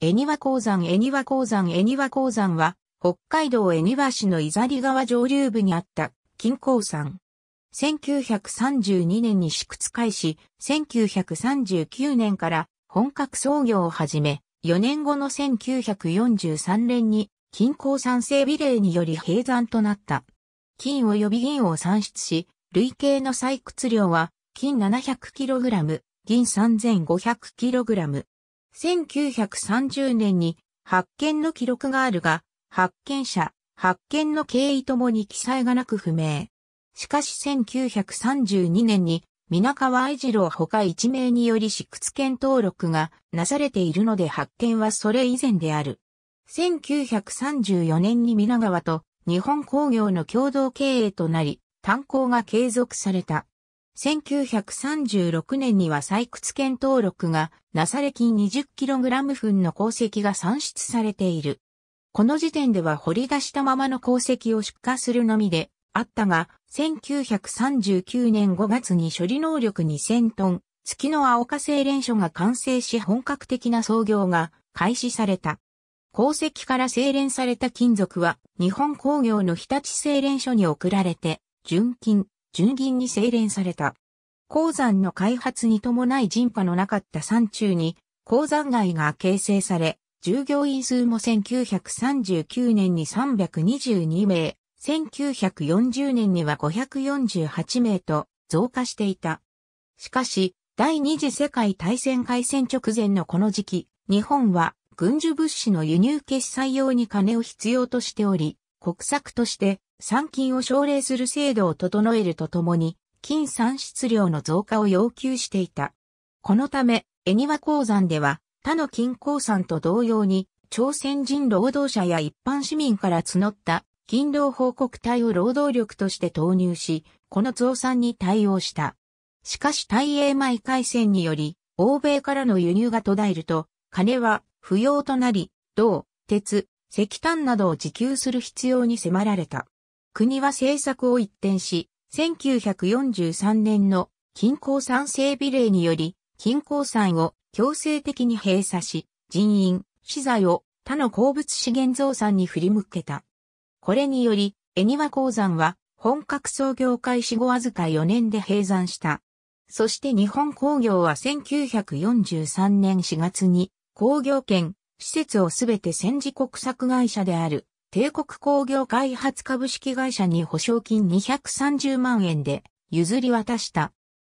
恵庭鉱山恵庭鉱山恵庭鉱山は、北海道恵庭市の伊ザ川上流部にあった、金鉱山。1932年に試掘開始、1939年から本格操業を始め、4年後の1943年に、金鉱山整備令により閉山となった。金及び銀を産出し、累計の採掘量は、金 700kg、銀 3500kg。1930年に発見の記録があるが、発見者、発見の経緯ともに記載がなく不明。しかし1932年に、皆川愛次郎他一名により私屈県登録がなされているので発見はそれ以前である。1934年に皆川と日本工業の共同経営となり、炭鉱が継続された。1936年には採掘権登録がなされ金 20kg 分の鉱石が産出されている。この時点では掘り出したままの鉱石を出荷するのみであったが、1939年5月に処理能力2000トン、月の青化精錬所が完成し本格的な操業が開始された。鉱石から精錬された金属は日本工業の日立精錬所に送られて、純金、純銀に精錬された。鉱山の開発に伴い人波のなかった山中に鉱山街が形成され、従業員数も1939年に322名、1940年には548名と増加していた。しかし、第二次世界大戦開戦直前のこの時期、日本は軍需物資の輸入決済用に金を必要としており、国策として産金を奨励する制度を整えるとともに、金産出量の増加を要求していた。このため、恵庭鉱山では、他の金鉱山と同様に、朝鮮人労働者や一般市民から募った勤労報告隊を労働力として投入し、この増産に対応した。しかし大英米海戦により、欧米からの輸入が途絶えると、金は不要となり、銅、鉄、石炭などを自給する必要に迫られた。国は政策を一転し、1943年の金鉱山整備令により、金鉱山を強制的に閉鎖し、人員、資材を他の鉱物資源増産に振り向けた。これにより、恵庭鉱山は本格創業開始後わずか4年で閉山した。そして日本工業は1943年4月に工業圏施設をすべて戦時国策会社である帝国工業開発株式会社に保証金230万円で譲り渡した。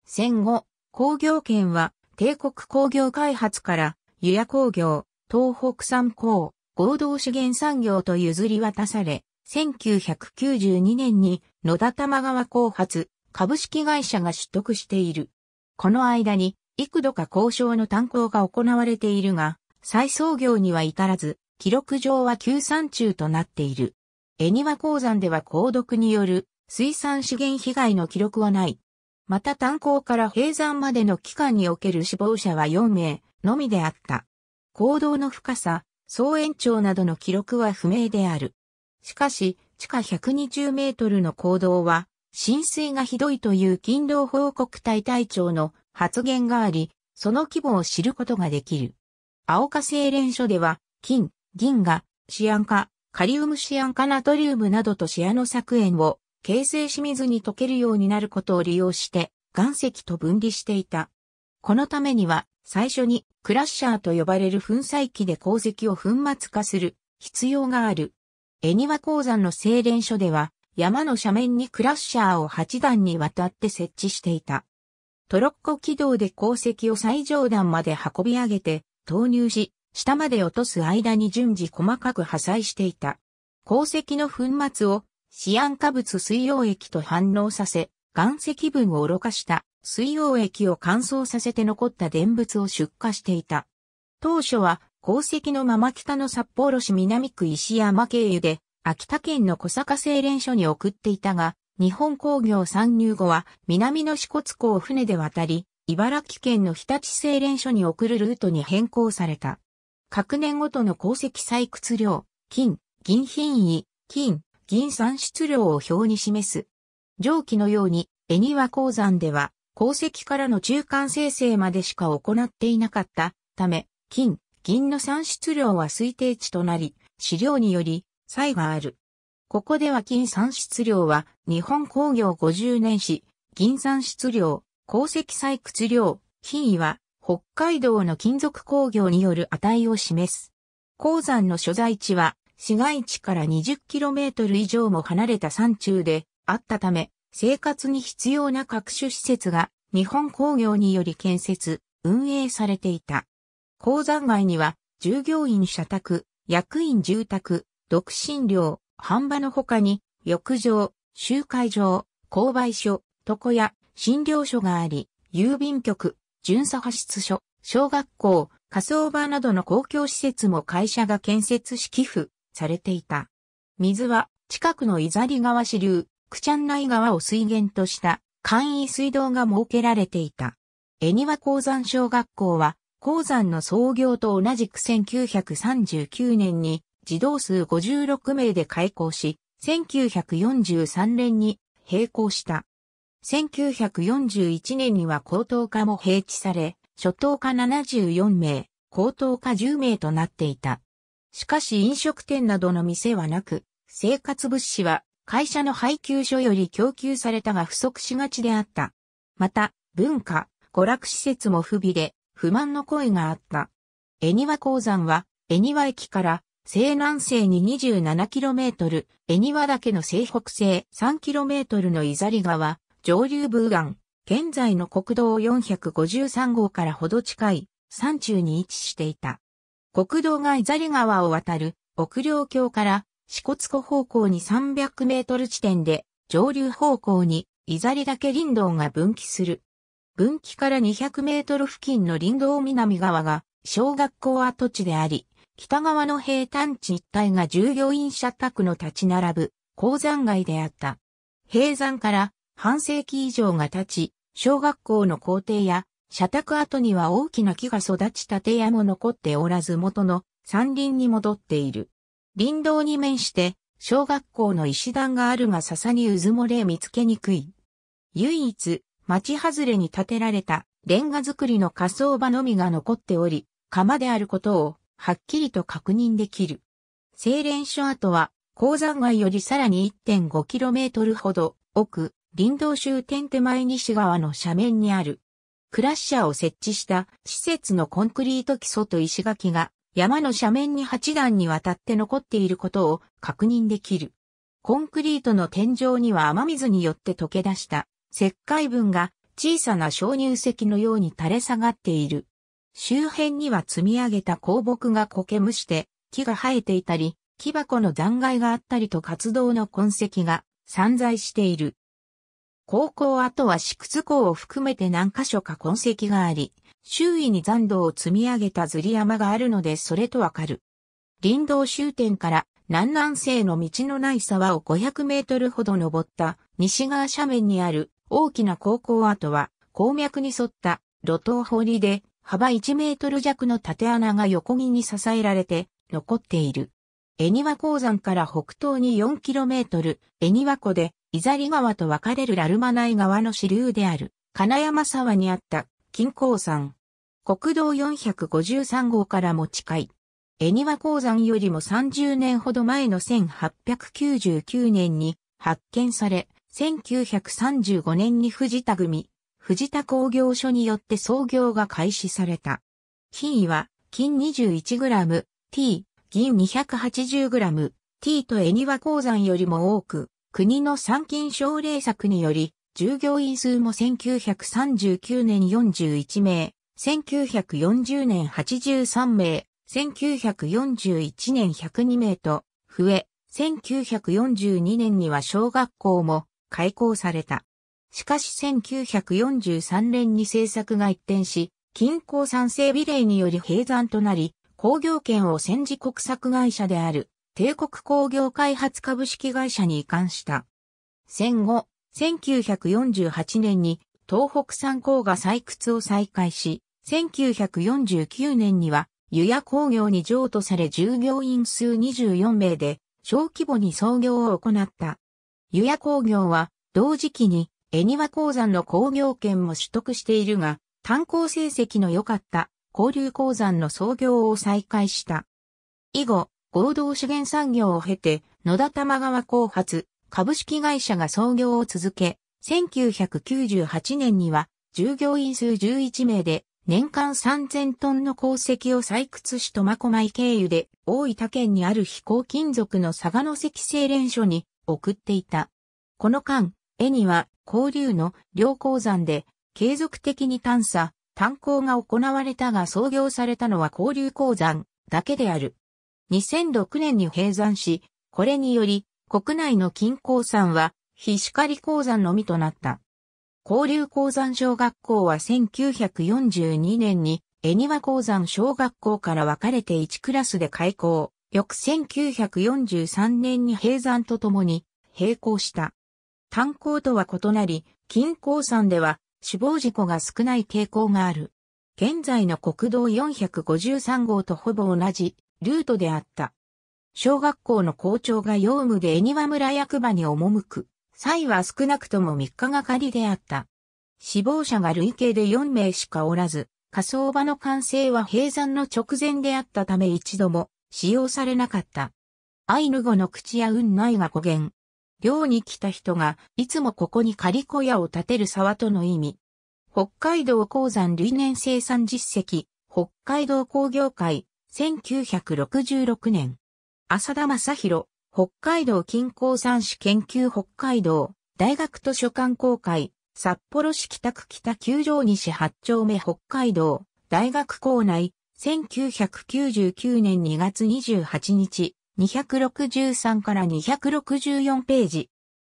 戦後、工業圏は帝国工業開発から湯屋工業、東北産工、合同資源産業と譲り渡され、1992年に野田玉川後発株式会社が取得している。この間に幾度か交渉の炭鉱が行われているが、再創業には至らず、記録上は旧山中となっている。恵庭鉱山では鉱毒による水産資源被害の記録はない。また炭鉱から閉山までの期間における死亡者は4名のみであった。坑道の深さ、総延長などの記録は不明である。しかし、地下120メートルの坑道は、浸水がひどいという勤労報告隊隊長の発言があり、その規模を知ることができる。青化精錬所では、金、銀河、シアン化、カリウムシアン化ナトリウムなどとシアノ作塩を形成し水に溶けるようになることを利用して岩石と分離していた。このためには最初にクラッシャーと呼ばれる粉砕機で鉱石を粉末化する必要がある。恵庭鉱山の精錬所では山の斜面にクラッシャーを8段にわたって設置していた。トロッコ軌道で鉱石を最上段まで運び上げて投入し下まで落とす間に順次細かく破砕していた。鉱石の粉末をシアン化物水溶液と反応させ、岩石分をろかした水溶液を乾燥させて残った電物を出荷していた。当初は鉱石のまま北の札幌市南区石山経由で秋田県の小坂製錬所に送っていたが、日本工業参入後は南の支笏湖を船で渡り、茨城県の日立製錬所に送るルートに変更された。各年ごとの鉱石採掘量、金、銀品位、金、銀産出量を表に示す。上記のように、恵庭鉱山では、鉱石からの中間生成までしか行っていなかったため、金、銀の産出量は推定値となり、資料により差異がある。ここでは金産出量は日本工業50年史、銀産出量、鉱石採掘量、品位は北海道の金属工業による値を示す。鉱山の所在地は、市街地から 20km 以上も離れた山中であったため、生活に必要な各種施設が日本工業により建設、運営されていた。鉱山街には、従業員社宅、役員住宅、独身寮、販売の他に、浴場、集会場、購買所、床屋、診療所があり、郵便局、巡査派出所、小学校、仮想場などの公共施設も会社が建設し寄付されていた。水は近くの伊ザリ川支流、クチャン内川を水源とした簡易水道が設けられていた。恵庭鉱山小学校は鉱山の創業と同じく1939年に児童数56名で開校し、1943年に閉校した。1941年には高等科も併置され、初等科74名、高等科10名となっていた。しかし飲食店などの店はなく、生活物資は会社の配給所より供給されたが不足しがちであった。また、文化、娯楽施設も不備で、不満の声があった。江庭鉱山は、江庭駅から西南西に 27km、江庭岳の西北西 3km の伊ザリ川、上流ブーガン、現在の国道453号からほど近い山中に位置していた。国道がイザリ川を渡る奥領橋から四国湖方向に300メートル地点で上流方向にイザリ岳林道が分岐する。分岐から200メートル付近の林道南側が小学校跡地であり、北側の平坦地一帯が従業員社宅の立ち並ぶ鉱山街であった。平山から半世紀以上が経ち、小学校の校庭や社宅跡には大きな木が育ち建屋も残っておらず元の山林に戻っている。林道に面して小学校の石段があるが笹にうずもれ見つけにくい。唯一、町外れに建てられたレンガ造りの火葬場のみが残っており、釜であることをはっきりと確認できる。精錬所跡は鉱山街よりさらに 1.5km ほど奥、林道終点手前西側の斜面にある。クラッシャーを設置した施設のコンクリート基礎と石垣が山の斜面に8段にわたって残っていることを確認できる。コンクリートの天井には雨水によって溶け出した石灰分が小さな鍾乳石のように垂れ下がっている。周辺には積み上げた鉱木が苔むして木が生えていたり、木箱の残骸があったりと活動の痕跡が散在している。高校跡は市屈校を含めて何箇所か痕跡があり、周囲に残土を積み上げたずり山があるのでそれとわかる。林道終点から南南西の道のない沢を500メートルほど登った西側斜面にある大きな高校跡は鉱脈に沿った路頭堀で幅1メートル弱の縦穴が横木に支えられて残っている。恵庭鉱山から北東に4キロメートル、恵庭湖で伊ザリ川と分かれるラルマナイ川の支流である、金山沢にあった金鉱山。国道453号からも近い。江庭鉱山よりも30年ほど前の1899年に発見され、1935年に藤田組、藤田工業所によって創業が開始された。金位は、金 21g、T、銀 280g、T と江庭鉱山よりも多く、国の参勤奨励策により、従業員数も1939年41名、1940年83名、1941年102名と増え、1942年には小学校も開校された。しかし1943年に政策が一転し、近郊賛成比例により閉山となり、工業権を戦時国策会社である帝国工業開発株式会社に移管した。戦後、1948年に東北産鉱が採掘を再開し、1949年には湯屋工業に譲渡され従業員数24名で小規模に創業を行った。湯屋工業は同時期に恵庭鉱山の工業権も取得しているが、炭鉱成績の良かった交流鉱山の創業を再開した。以後、合同資源産業を経て、野田玉川後発、株式会社が創業を続け、1998年には従業員数11名で年間3000トンの鉱石を採掘し苫小牧経由で大分県にある非鉱金属の佐賀の石製錬所に送っていた。この間、絵には交流の両鉱山で継続的に探査、炭鉱が行われたが創業されたのは交流鉱山だけである。2006年に閉山し、これにより国内の金鉱山は非光鉱山のみとなった。交流鉱山小学校は1942年に恵庭鉱山小学校から分かれて1クラスで開校。翌1943年に閉山とともに並行した。炭鉱とは異なり、金鉱山では死亡事故が少ない傾向がある。現在の国道453号とほぼ同じルートであった。小学校の校長が用務で恵庭村役場に赴く。際は少なくとも3日がかりであった。死亡者が累計で4名しかおらず、火葬場の完成は閉山の直前であったため一度も使用されなかった。アイヌ語の口や運内が語源。漁に来た人が、いつもここに仮小屋を建てる沢との意味。北海道鉱山累年生産実績、北海道工業会、1966年、浅田正宏、北海道近郊産市研究北海道大学図書館公開、札幌市北区北九条西八丁目北海道大学校内、1999年2月28日、263から264ページ。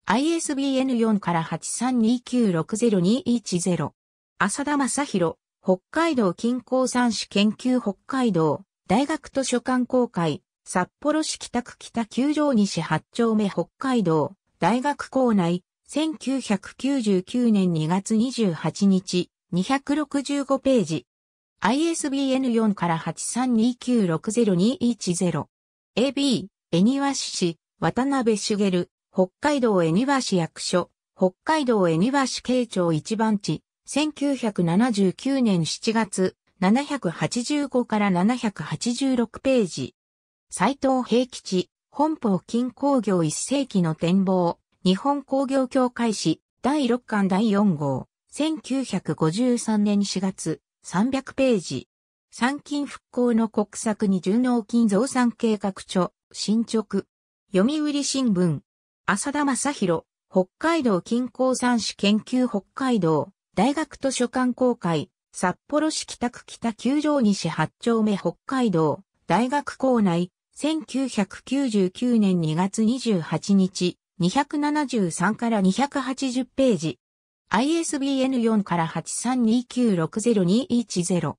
ISBN 4から8 3 2 9 6 0 2 1 0浅田正宏、北海道近郊産市研究北海道大学図書館公開、札幌市北区北九条西八丁目北海道、大学校内、1999年2月28日、265ページ。ISBN 4から8329602110。AB、恵庭市、渡辺茂、北海道恵庭市役所、北海道恵庭市慶長一番地、1979年7月、785から786ページ。斎藤平吉、本邦金工業一世紀の展望、日本工業協会史、第6巻第4号、1953年4月、300ページ。参勤復興の国策に順納金増産計画書、進捗。読売新聞。浅田正宏、北海道近郊産史研究北海道、大学図書館公開、札幌市北区北九条西八丁目北海道大学校内1999年2月28日273から280ページ ISBN 4から8329602110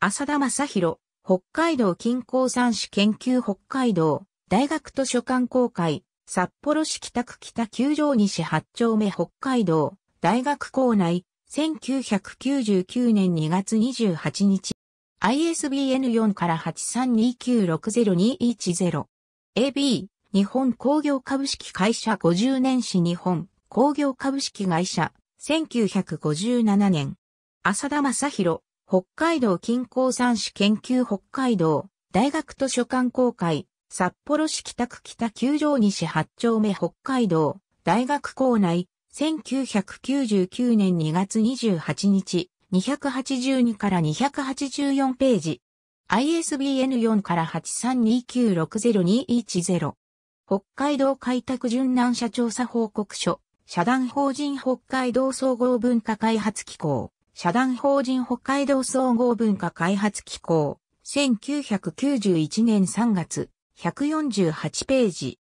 浅田正宏北海道近郊産市研究北海道大学図書館公開札幌市北区北九条西八丁目北海道大学校内1999年2月28日、ISBN4 から8 3 2 9 6 0 2 1 0 AB、日本工業株式会社50年史日本工業株式会社、1957年。浅田正宏、北海道近郊産市研究北海道大学図書館公開、札幌市北区北九条西八丁目北海道大学校内1999年2月28日、282から284ページ。ISBN 4から8 3 2 9 6 0 2 1 0北海道開拓順南社調査報告書。社団法人北海道総合文化開発機構。社団法人北海道総合文化開発機構。1991年3月。148ページ。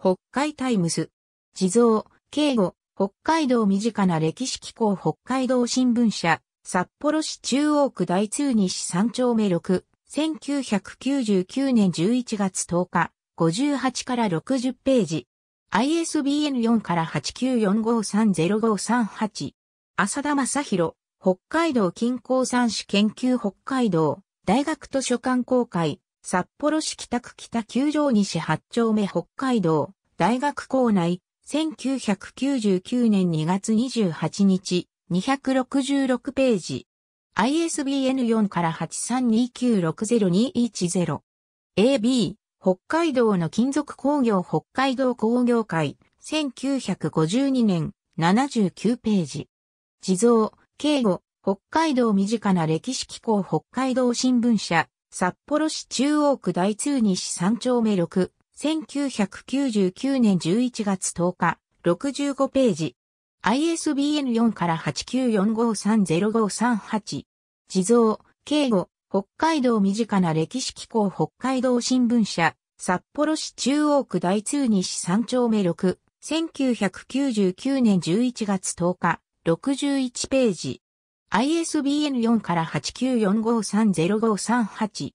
北海タイムス。地蔵、警護、北海道身近な歴史機構北海道新聞社、札幌市中央区大通西3丁目6、1999年11月10日、58から60ページ。ISBN 4から8 9 4 5 3 0 5 3 8浅田正宏、北海道近郊産史研究北海道、大学図書館公開、札幌市北区北九条西8丁目北海道、大学校内、1999年2月28日、266ページ。ISBN 4から8 3 2 9 6 0 2 1 0 AB、北海道の金属工業北海道工業会、1952年、79ページ。地蔵、敬語、北海道身近な歴史機構北海道新聞社、札幌市中央区大通西3丁目6、1999年11月10日、65ページ。ISBN 4から8 9 4 5 3 0 5 3 8地蔵、敬語、北海道身近な歴史機構北海道新聞社、札幌市中央区大通西三丁目6、1999年11月10日、61ページ。ISBN4 から8 9 4 5 3 0 5 3 8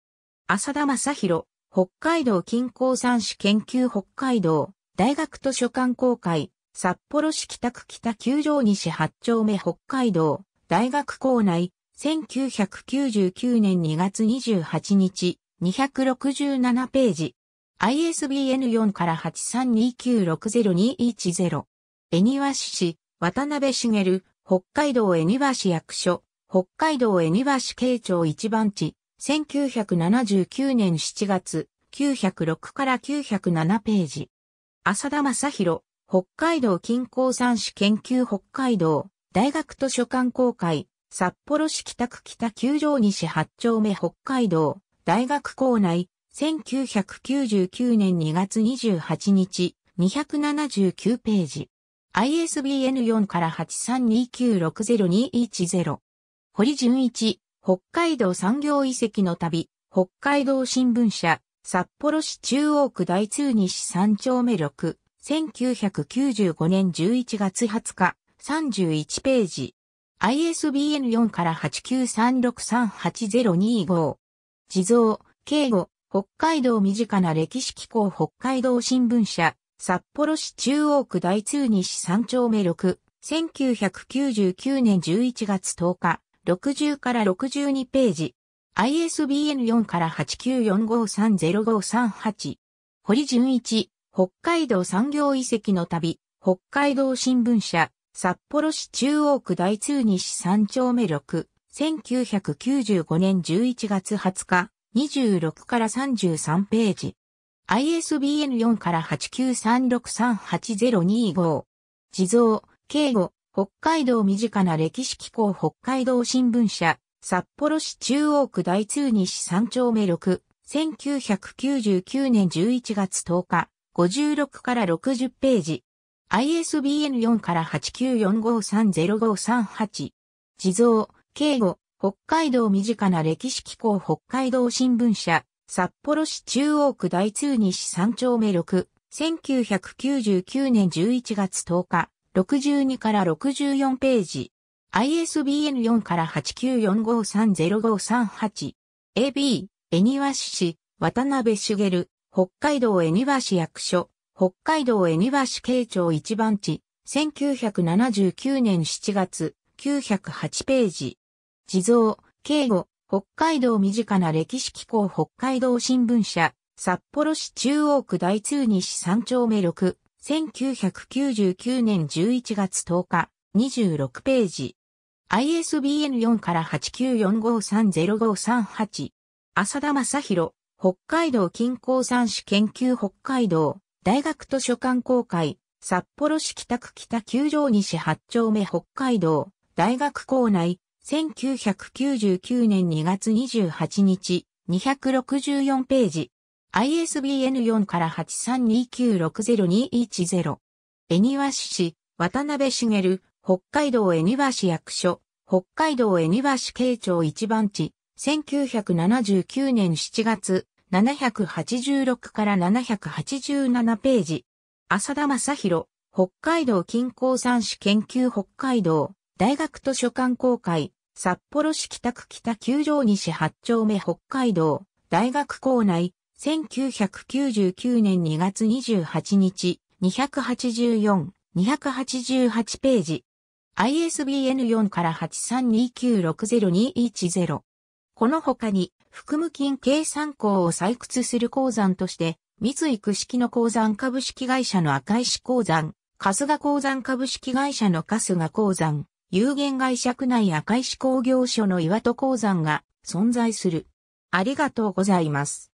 浅田正宏、北海道近郊産市研究北海道大学図書館公開札幌市北区北九条西八丁目北海道大学校内1999年2月28日267ページ ISBN4 から8329602110恵庭市市渡辺茂北海道恵庭市役所北海道恵庭市慶長一番地1979年7月、906から907ページ。浅田正宏、北海道近郊産市研究北海道、大学図書館公開、札幌市北区北九条西八丁目北海道、大学校内、1999年2月28日、279ページ。ISBN4 から832960210。堀純一、北海道産業遺跡の旅、北海道新聞社、札幌市中央区大通西三丁目6、1995年11月20日、31ページ。ISBN 4から893638025。地蔵、敬語、北海道身近な歴史機構北海道新聞社、札幌市中央区大通西三丁目6、1999年11月10日、60から62ページ。ISBN 4から8945305338。堀純一、北海道産業遺跡の旅、北海道新聞社、札幌市中央区大通西三丁目6、1995年11月20日、26から33ページ。ISBN4 から893638025。地蔵、敬語、北海道身近な歴史機構北海道新聞社、札幌市中央区大通西三丁目6、1999年11月10日、56から60ページ。ISBN 4から8 9 4 5 3 0 5 3 8地蔵、敬語、北海道身近な歴史機構北海道新聞社、札幌市中央区大通西三丁目6、1999年11月10日、62から64ページ。ISBN 4から8945305338。AB、恵庭市、渡辺茂、北海道恵庭市役所、北海道恵庭市慶長一番地、1979年7月、908ページ。地蔵、警護、北海道身近な歴史機構北海道新聞社、札幌市中央区第通西三丁目6、1999年11月10日、26ページ。ISBN 4から8 9 4 5 3 0 5 3 8浅田正宏、北海道近郊産市研究北海道、大学図書館公開、札幌市北区北九条西8丁目北海道、大学校内、1999年2月28日、264ページ。ISBN 4から8329602110。恵庭市市、渡辺茂、北海道恵庭市役所、北海道恵庭市慶長一番地、1979年7月、786から787ページ。浅田正宏、北海道近郊産市研究北海道、大学図書館公開、札幌市北区北九条西八丁目北海道、大学校内、1999年2月28日、284、288ページ。ISBN 4から8 3 2 9 6 0 2 1 0この他に、含む金計算項を採掘する鉱山として、三井区式の鉱山株式会社の赤石鉱山、春日鉱山株式会社の春日鉱山、有限会社区内赤石工業所の岩戸鉱山が存在する。ありがとうございます。